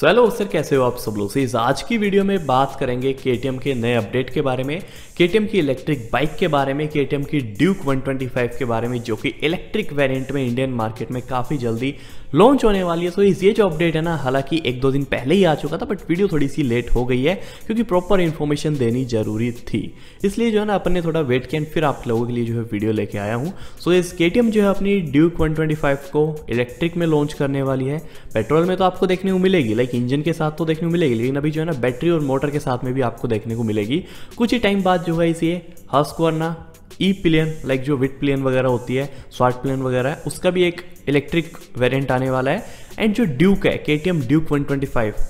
so hello sir कैसे हो आप सब लोग से इस आज की वीडियो में बात करेंगे के के नए अपडेट के बारे में के की इलेक्ट्रिक बाइक के बारे में के की ड्यूक 125 के बारे में जो कि इलेक्ट्रिक वेरिएंट में इंडियन मार्केट में काफ़ी जल्दी लॉन्च होने वाली है तो ये जो अपडेट है ना हालांकि एक दो दिन पहले ही आ चुका था बट वीडियो थोड़ी सी लेट हो गई है क्योंकि प्रॉपर इन्फॉर्मेशन देनी जरूरी थी इसलिए जो है ना अपन ने थोड़ा वेट किया फिर आप लोगों के लिए जो है वीडियो लेके आया हूँ सो इस के जो है अपनी ड्यूक वन को इलेक्ट्रिक में लॉन्च करने वाली है पेट्रोल में तो आपको देखने को मिलेगी लाइक इंजन के साथ तो देखने को मिलेगी लेकिन अभी जो है ना बैटरी और मोटर के साथ में भी आपको देखने को मिलेगी कुछ ही टाइम बाद जो है इसे हस्क ई प्लेन लाइक जो विट प्लेन वगैरह होती है स्वाट प्लेन वगैरह उसका भी एक इलेक्ट्रिक वेरिएंट आने वाला है एंड जो ड्यूक है के टी एम ड्यूक वन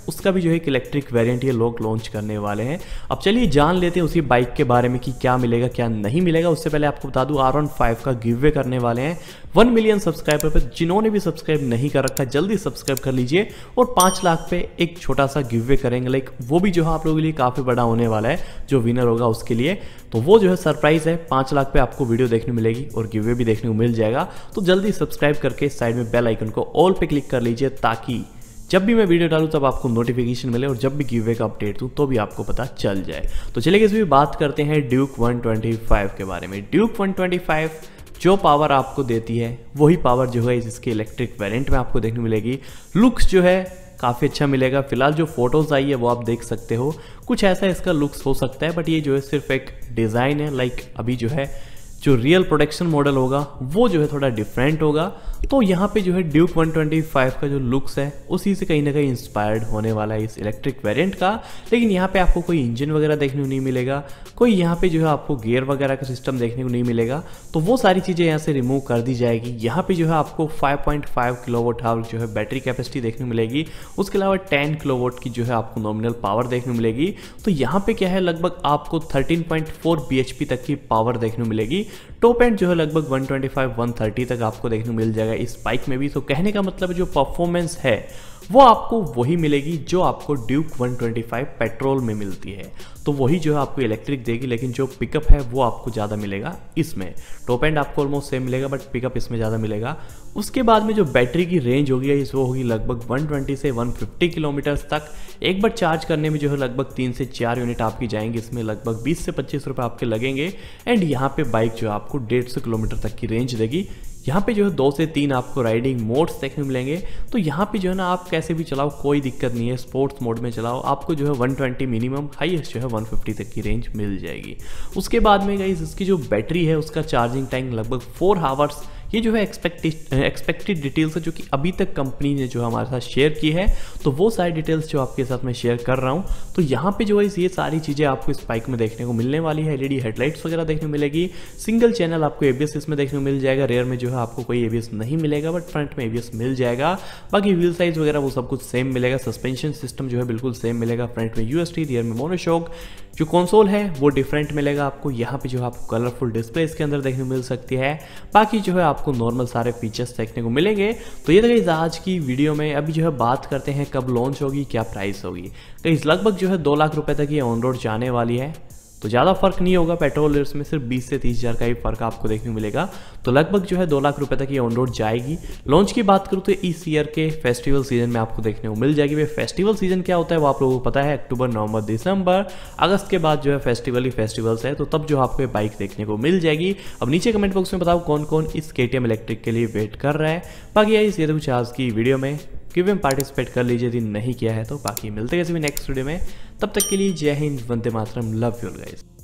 उसका भी जो है एक इलेक्ट्रिक वेरियंट ये लोग लॉन्च करने वाले हैं अब चलिए जान लेते हैं उसी बाइक के बारे में कि क्या मिलेगा क्या नहीं मिलेगा उससे पहले आपको बता दूँ आर वन फाइव का गिव वे करने वाले हैं वन मिलियन सब्सक्राइबर पर जिन्होंने भी सब्सक्राइब नहीं कर रखा जल्दी सब्सक्राइब कर लीजिए और पाँच लाख पे एक छोटा सा गिव वे करेंगे लाइक वो भी जो है आप लोगों के लिए काफ़ी बड़ा होने वाला है जो विनर होगा उसके लिए तो वो जो है सरप्राइज़ है पाँच लाख पे आपको वीडियो देखने मिलेगी और गिव वे भी देखने को मिल जाएगा तो जल्दी सब्सक्राइब करके साइड में बेल आइकन को ऑल पे क्लिक कर लीजिए लीजिए ताकि जब भी मैं वीडियो डालूँ तब आपको नोटिफिकेशन मिले और जब भी गिवे का अपडेट दूँ तो भी आपको पता चल जाए तो चलिए इस भी बात करते हैं ड्यूक 125 के बारे में ड्यूक 125 जो पावर आपको देती है वही पावर जो है इसके इलेक्ट्रिक वेरिएंट में आपको देखने मिलेगी लुक्स जो है काफ़ी अच्छा मिलेगा फिलहाल जो फोटोज़ आई है वो आप देख सकते हो कुछ ऐसा इसका लुक्स हो सकता है बट ये जो है सिर्फ एक डिज़ाइन है लाइक अभी जो है जो रियल प्रोडक्शन मॉडल होगा वो जो है थोड़ा डिफरेंट होगा तो यहाँ पे जो है ड्यूक 125 का जो लुक्स है उसी से कहीं ना कहीं इंस्पायर्ड होने वाला है इस इलेक्ट्रिक वेरिएंट का लेकिन यहाँ पे आपको कोई इंजन वगैरह देखने को नहीं मिलेगा कोई यहाँ पे जो है आपको गियर वगैरह का सिस्टम देखने को नहीं मिलेगा तो वो सारी चीज़ें यहाँ से रिमूव कर दी जाएगी यहाँ पर जो है आपको फाइव किलोवाट आवर जो है बैटरी कैपेसिटी देखने को मिलेगी उसके अलावा टेन किलोवाट की जो है आपको नॉमिनल पावर देखने को मिलेगी तो यहाँ पर क्या है लगभग आपको थर्टीन पॉइंट तक की पावर देखने को मिलेगी टॉप एंड जो है लगभग 125 130 तक आपको देखने को मिल जाएगा इस बाइक में भी तो कहने का मतलब जो परफॉर्मेंस है वो आपको वही मिलेगी जो आपको ड्यूक 125 पेट्रोल में मिलती है तो वही जो है आपको इलेक्ट्रिक देगी लेकिन जो पिकअप है वो आपको ज़्यादा मिलेगा इसमें टॉप एंड आपको ऑलमोस्ट सेम मिलेगा बट पिकअप इसमें ज़्यादा मिलेगा उसके बाद में जो बैटरी की रेंज होगी इस वो होगी लगभग 120 से 150 किलोमीटर्स तक एक बार चार्ज करने में जो है लगभग तीन से चार यूनिट आपकी जाएंगी इसमें लगभग बीस से पच्चीस रुपये आपके लगेंगे एंड यहाँ पर बाइक जो है आपको डेढ़ किलोमीटर तक की रेंज देगी यहाँ पे जो है दो से तीन आपको राइडिंग मोड्स देखने मिलेंगे तो यहाँ पे जो है ना आप कैसे भी चलाओ कोई दिक्कत नहीं है स्पोर्ट्स मोड में चलाओ आपको जो है 120 मिनिमम हाईएस्ट जो है 150 तक की रेंज मिल जाएगी उसके बाद में गई इसकी जो बैटरी है उसका चार्जिंग टाइम लगभग फोर आवर्स ये जो है एक्सपेक्टेड एक्सपेक्टेड डिटेल्स है जो कि अभी तक कंपनी ने जो हमारे साथ शेयर की है तो वो सारी डिटेल्स जो आपके साथ मैं शेयर कर रहा हूँ तो यहाँ पे जो है ये सारी चीज़ें आपको इस बाइक में देखने को मिलने वाली है एलईडी हेडलाइट्स वगैरह देखने मिलेगी सिंगल चैनल आपको ए इसमें देखने को मिल जाएगा रेयर में जो है आपको कोई ए नहीं मिलेगा बट फ्रंट में ए मिल जाएगा बाकी व्हील साइज वगैरह वो सब कुछ सेम मिलेगा सस्पेंशन सिस्टम जो है बिल्कुल सेम मिलेगा फ्रंट में यूएसटी रियर में मोनोशॉक जो कंसोल है वो डिफरेंट मिलेगा आपको यहाँ पे जो है आपको कलरफुल डिस्प्ले इसके अंदर देखने को मिल सकती है बाकी जो है आपको नॉर्मल सारे फीचर्स देखने को मिलेंगे तो ये देखिए आज की वीडियो में अभी जो है बात करते हैं कब लॉन्च होगी क्या प्राइस होगी कहीं लगभग जो है दो लाख रुपये तक ये ऑन रोड जाने वाली है तो ज़्यादा फर्क नहीं होगा पेट्रोल रेट्स में सिर्फ 20 से तीस हज़ार का ही फर्क आपको देखने को मिलेगा तो लगभग जो है दो लाख रुपए तक ये ऑन रोड जाएगी लॉन्च की बात करूँ तो इस ईयर के फेस्टिवल सीजन में आपको देखने को मिल जाएगी वे फेस्टिवल सीजन क्या होता है वो आप लोगों को पता है अक्टूबर नवंबर दिसंबर अगस्त के बाद जो है फेस्टिवल ही फेस्टिवल्स है तो तब जो आपको ये बाइक देखने को मिल जाएगी अब नीचे कमेंट बॉक्स में बताओ कौन कौन इस के इलेक्ट्रिक के लिए वेट कर रहा है बाकी आज की वीडियो में गिव में पार्टिसिपेट कर लीजिए यदि नहीं किया है तो बाकी मिलते हैं किसी भी नेक्स्ट वीडियो में तब तक के लिए जय हिंद वंदे मातरम लव यूल गाइज़